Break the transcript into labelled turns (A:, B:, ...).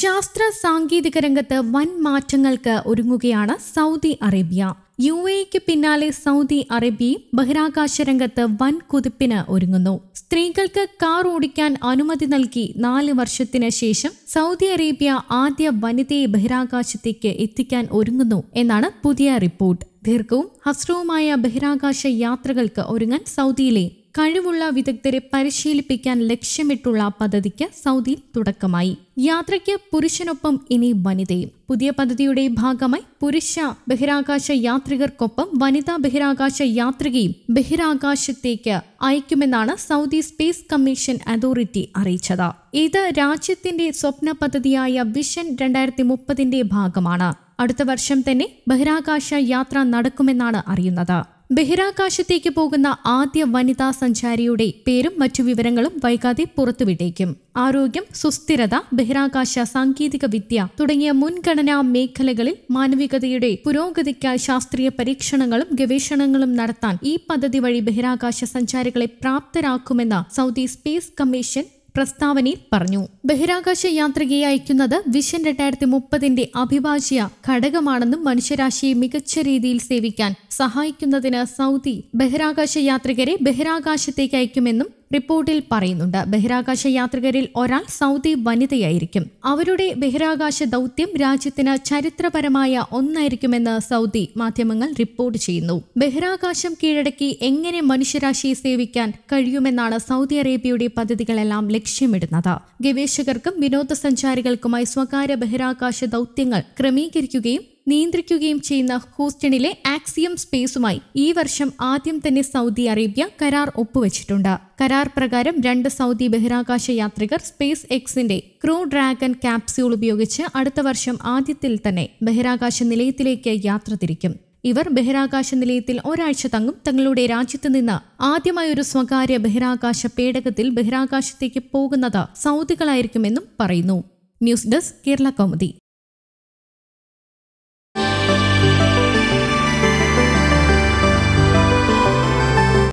A: ശാസ്ത്ര സാങ്കേതിക രംഗത്ത് വൻ മാറ്റങ്ങൾക്ക് ഒരുങ്ങുകയാണ് സൗദി അറേബ്യ യു എക്ക് പിന്നാലെ സൗദി അറേബ്യയും ബഹിരാകാശ രംഗത്ത് വൻ കുതിപ്പിന് ഒരുങ്ങുന്നു സ്ത്രീകൾക്ക് കാർ ഓടിക്കാൻ അനുമതി നൽകി നാല് വർഷത്തിന് ശേഷം സൗദി അറേബ്യ ആദ്യ വനിതയെ ബഹിരാകാശത്തേക്ക് എത്തിക്കാൻ ഒരുങ്ങുന്നു എന്നാണ് പുതിയ റിപ്പോർട്ട് ദീർഘവും ഹസ്രവുമായ ബഹിരാകാശ യാത്രകൾക്ക് ഒരുങ്ങാൻ സൗദിയിലെ കഴിവുള്ള വിദഗ്ധരെ പരിശീലിപ്പിക്കാൻ ലക്ഷ്യമിട്ടുള്ള പദ്ധതിക്ക് സൗദിയിൽ തുടക്കമായി യാത്രയ്ക്ക് പുരുഷനൊപ്പം ഇനി വനിതയും പുതിയ പദ്ധതിയുടെ ഭാഗമായി പുരുഷ ബഹിരാകാശ യാത്രികർക്കൊപ്പം വനിതാ ബഹിരാകാശ യാത്രികയും ബഹിരാകാശത്തേക്ക് അയക്കുമെന്നാണ് സൗദി സ്പേസ് കമ്മീഷൻ അതോറിറ്റി അറിയിച്ചത് ഇത് രാജ്യത്തിന്റെ സ്വപ്ന പദ്ധതിയായ വിഷൻ രണ്ടായിരത്തി മുപ്പതിന്റെ ഭാഗമാണ് അടുത്ത വർഷം തന്നെ ബഹിരാകാശ യാത്ര നടക്കുമെന്നാണ് അറിയുന്നത് ബഹിരാകാശത്തേക്ക് പോകുന്ന ആദ്യ വനിതാ സഞ്ചാരിയുടെ പേരും മറ്റു വിവരങ്ങളും വൈകാതെ പുറത്തുവിട്ടേക്കും ആരോഗ്യം സുസ്ഥിരത ബഹിരാകാശ സാങ്കേതിക വിദ്യ തുടങ്ങിയ മുൻഗണനാ മേഖലകളിൽ മാനവികതയുടെ പുരോഗതിക്കായി ശാസ്ത്രീയ പരീക്ഷണങ്ങളും ഗവേഷണങ്ങളും നടത്താൻ ഈ പദ്ധതി വഴി ബഹിരാകാശ സഞ്ചാരികളെ പ്രാപ്തരാക്കുമെന്ന് സൗദി സ്പേസ് കമ്മീഷൻ പ്രസ്താവനയിൽ പറഞ്ഞു ബഹിരാകാശ യാത്രികയെ അയക്കുന്നത് വിഷൻ രണ്ടായിരത്തി മുപ്പതിന്റെ അഭിഭാജ്യ ഘടകമാണെന്നും മനുഷ്യരാശിയെ മികച്ച രീതിയിൽ സേവിക്കാൻ സഹായിക്കുന്നതിന് സൗദി ബഹിരാകാശ യാത്രികരെ ബഹിരാകാശത്തേക്ക് അയക്കുമെന്നും റിപ്പോർട്ടിൽ പറയുന്നുണ്ട് ബഹിരാകാശ യാത്രികരിൽ ഒരാൾ സൗദി വനിതയായിരിക്കും അവരുടെ ബഹിരാകാശ ദൗത്യം രാജ്യത്തിന് ചരിത്രപരമായ ഒന്നായിരിക്കുമെന്ന് സൗദി മാധ്യമങ്ങൾ റിപ്പോർട്ട് ചെയ്യുന്നു ബഹിരാകാശം കീഴടക്കി എങ്ങനെ മനുഷ്യരാശിയെ സേവിക്കാൻ കഴിയുമെന്നാണ് സൗദി അറേബ്യയുടെ പദ്ധതികളെല്ലാം ലക്ഷ്യമിടുന്നത് ഗവേഷകർക്കും വിനോദസഞ്ചാരികൾക്കുമായി സ്വകാര്യ ബഹിരാകാശ ദൗത്യങ്ങൾ ക്രമീകരിക്കുകയും നിയന്ത്രിക്കുകയും ചെയ്യുന്ന ഹൂസ്റ്റണിലെ ആക്സിയം സ്പേസുമായി ഈ വർഷം ആദ്യം തന്നെ സൗദി അറേബ്യ കരാർ ഒപ്പുവച്ചിട്ടുണ്ട് കരാർ പ്രകാരം രണ്ട് സൗദി ബഹിരാകാശ യാത്രികർ സ്പേസ് എക്സിന്റെ ക്രൂ ഡ്രാഗൺ ക്യാപ്സ്യൂൾ ഉപയോഗിച്ച് അടുത്ത വർഷം ആദ്യത്തിൽ തന്നെ ബഹിരാകാശ നിലയത്തിലേക്ക് യാത്ര തിരിക്കും ഇവർ ബഹിരാകാശ നിലയത്തിൽ ഒരാഴ്ച തങ്ങും തങ്ങളുടെ രാജ്യത്ത് നിന്ന് ആദ്യമായി ഒരു സ്വകാര്യ ബഹിരാകാശ പേടകത്തിൽ ബഹിരാകാശത്തേക്ക് പോകുന്നത് സൗദികളായിരിക്കുമെന്നും പറയുന്നു ന്യൂസ് ഡെസ്ക് കേരള കൗമുദി